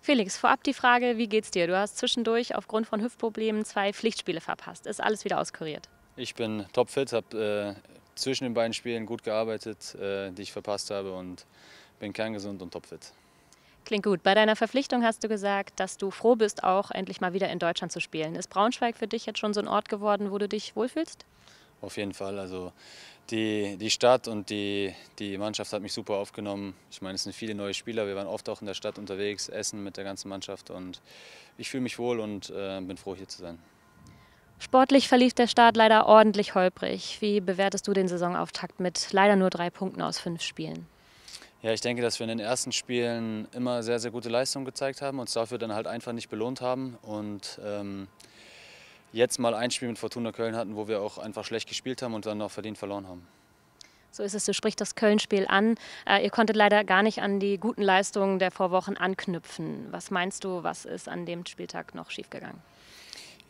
Felix, vorab die Frage, wie geht's dir? Du hast zwischendurch aufgrund von Hüftproblemen zwei Pflichtspiele verpasst. Ist alles wieder auskuriert? Ich bin topfit, habe äh, zwischen den beiden Spielen gut gearbeitet, äh, die ich verpasst habe und bin kerngesund und topfit. Klingt gut. Bei deiner Verpflichtung hast du gesagt, dass du froh bist, auch endlich mal wieder in Deutschland zu spielen. Ist Braunschweig für dich jetzt schon so ein Ort geworden, wo du dich wohlfühlst? Auf jeden Fall. Also die, die Stadt und die, die Mannschaft hat mich super aufgenommen. Ich meine, es sind viele neue Spieler. Wir waren oft auch in der Stadt unterwegs, essen mit der ganzen Mannschaft. Und ich fühle mich wohl und äh, bin froh, hier zu sein. Sportlich verlief der Start leider ordentlich holprig. Wie bewertest du den Saisonauftakt mit leider nur drei Punkten aus fünf Spielen? Ja, ich denke, dass wir in den ersten Spielen immer sehr, sehr gute Leistungen gezeigt haben, uns dafür dann halt einfach nicht belohnt haben. Und. Ähm, jetzt mal ein Spiel mit Fortuna Köln hatten, wo wir auch einfach schlecht gespielt haben und dann noch verdient verloren haben. So ist es, du sprichst das Köln-Spiel an. Äh, ihr konntet leider gar nicht an die guten Leistungen der Vorwochen anknüpfen. Was meinst du, was ist an dem Spieltag noch schiefgegangen?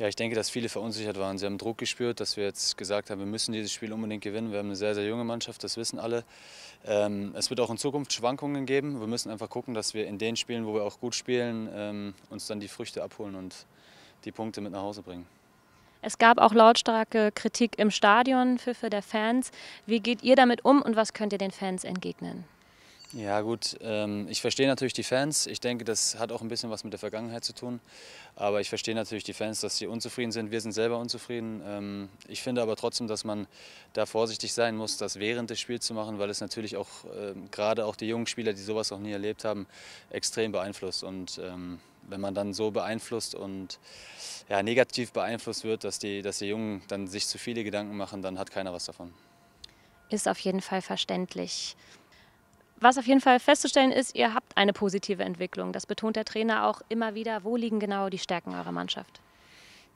Ja, ich denke, dass viele verunsichert waren. Sie haben Druck gespürt, dass wir jetzt gesagt haben, wir müssen dieses Spiel unbedingt gewinnen. Wir haben eine sehr, sehr junge Mannschaft, das wissen alle. Ähm, es wird auch in Zukunft Schwankungen geben. Wir müssen einfach gucken, dass wir in den Spielen, wo wir auch gut spielen, ähm, uns dann die Früchte abholen und die Punkte mit nach Hause bringen. Es gab auch lautstarke Kritik im Stadion, Pfiffe der Fans. Wie geht ihr damit um und was könnt ihr den Fans entgegnen? Ja gut, ähm, ich verstehe natürlich die Fans. Ich denke, das hat auch ein bisschen was mit der Vergangenheit zu tun. Aber ich verstehe natürlich die Fans, dass sie unzufrieden sind. Wir sind selber unzufrieden. Ähm, ich finde aber trotzdem, dass man da vorsichtig sein muss, das während des Spiels zu machen, weil es natürlich auch ähm, gerade auch die jungen Spieler, die sowas noch nie erlebt haben, extrem beeinflusst. Und wenn man dann so beeinflusst und ja, negativ beeinflusst wird, dass die, dass die Jungen dann sich zu viele Gedanken machen, dann hat keiner was davon. Ist auf jeden Fall verständlich. Was auf jeden Fall festzustellen ist, ihr habt eine positive Entwicklung. Das betont der Trainer auch immer wieder. Wo liegen genau die Stärken eurer Mannschaft?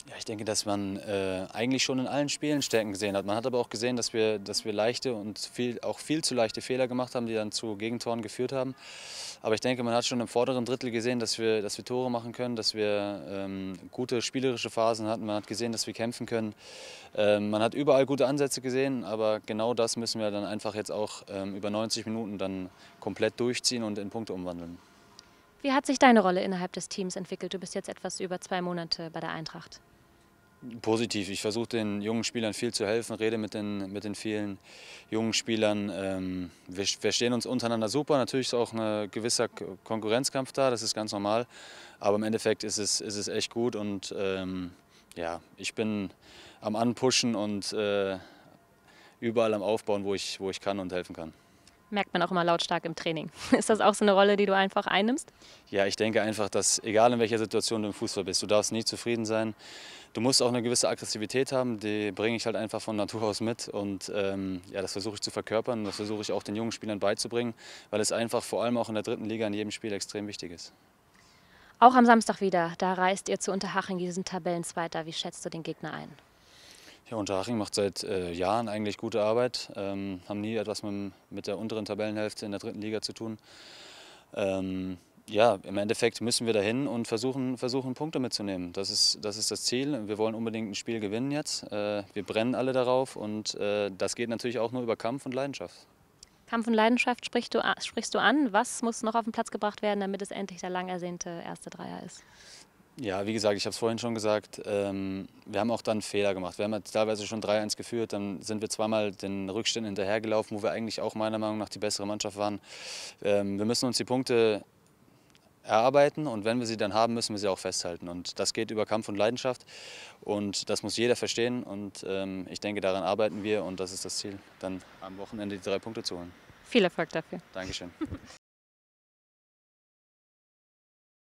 Ja, ich denke, dass man äh, eigentlich schon in allen Spielen Stärken gesehen hat. Man hat aber auch gesehen, dass wir, dass wir leichte und viel, auch viel zu leichte Fehler gemacht haben, die dann zu Gegentoren geführt haben. Aber ich denke, man hat schon im vorderen Drittel gesehen, dass wir, dass wir Tore machen können, dass wir ähm, gute spielerische Phasen hatten. Man hat gesehen, dass wir kämpfen können. Ähm, man hat überall gute Ansätze gesehen, aber genau das müssen wir dann einfach jetzt auch ähm, über 90 Minuten dann komplett durchziehen und in Punkte umwandeln. Wie hat sich deine Rolle innerhalb des Teams entwickelt? Du bist jetzt etwas über zwei Monate bei der Eintracht positiv. Ich versuche den jungen Spielern viel zu helfen, rede mit den, mit den vielen jungen Spielern. Ähm, wir verstehen uns untereinander super. Natürlich ist auch ein gewisser Konkurrenzkampf da, das ist ganz normal. Aber im Endeffekt ist es, ist es echt gut und ähm, ja, ich bin am Anpushen und äh, überall am Aufbauen, wo ich, wo ich kann und helfen kann merkt man auch immer lautstark im Training. Ist das auch so eine Rolle, die du einfach einnimmst? Ja, ich denke einfach, dass egal in welcher Situation du im Fußball bist, du darfst nie zufrieden sein du musst auch eine gewisse Aggressivität haben, die bringe ich halt einfach von Natur aus mit. Und ähm, ja, das versuche ich zu verkörpern, das versuche ich auch den jungen Spielern beizubringen, weil es einfach vor allem auch in der dritten Liga in jedem Spiel extrem wichtig ist. Auch am Samstag wieder, da reist ihr zu Unterhaching, die sind Tabellenzweiter. Wie schätzt du den Gegner ein? Ja, Unterhaching macht seit äh, Jahren eigentlich gute Arbeit, ähm, haben nie etwas mit, mit, der unteren Tabellenhälfte in der dritten Liga zu tun. Ähm, ja, im Endeffekt müssen wir dahin und versuchen, versuchen Punkte mitzunehmen. Das ist, das ist das Ziel. Wir wollen unbedingt ein Spiel gewinnen jetzt. Äh, wir brennen alle darauf und äh, das geht natürlich auch nur über Kampf und Leidenschaft. Kampf und Leidenschaft sprichst du, sprichst du an. Was muss noch auf den Platz gebracht werden, damit es endlich der lang ersehnte erste Dreier ist? Ja, wie gesagt, ich habe es vorhin schon gesagt, ähm, wir haben auch dann Fehler gemacht. Wir haben halt teilweise schon 3-1 geführt, dann sind wir zweimal den Rückständen hinterhergelaufen, wo wir eigentlich auch meiner Meinung nach die bessere Mannschaft waren. Ähm, wir müssen uns die Punkte erarbeiten und wenn wir sie dann haben, müssen wir sie auch festhalten. Und das geht über Kampf und Leidenschaft und das muss jeder verstehen und ähm, ich denke, daran arbeiten wir und das ist das Ziel, dann am Wochenende die drei Punkte zu holen. Viel Erfolg dafür. Dankeschön.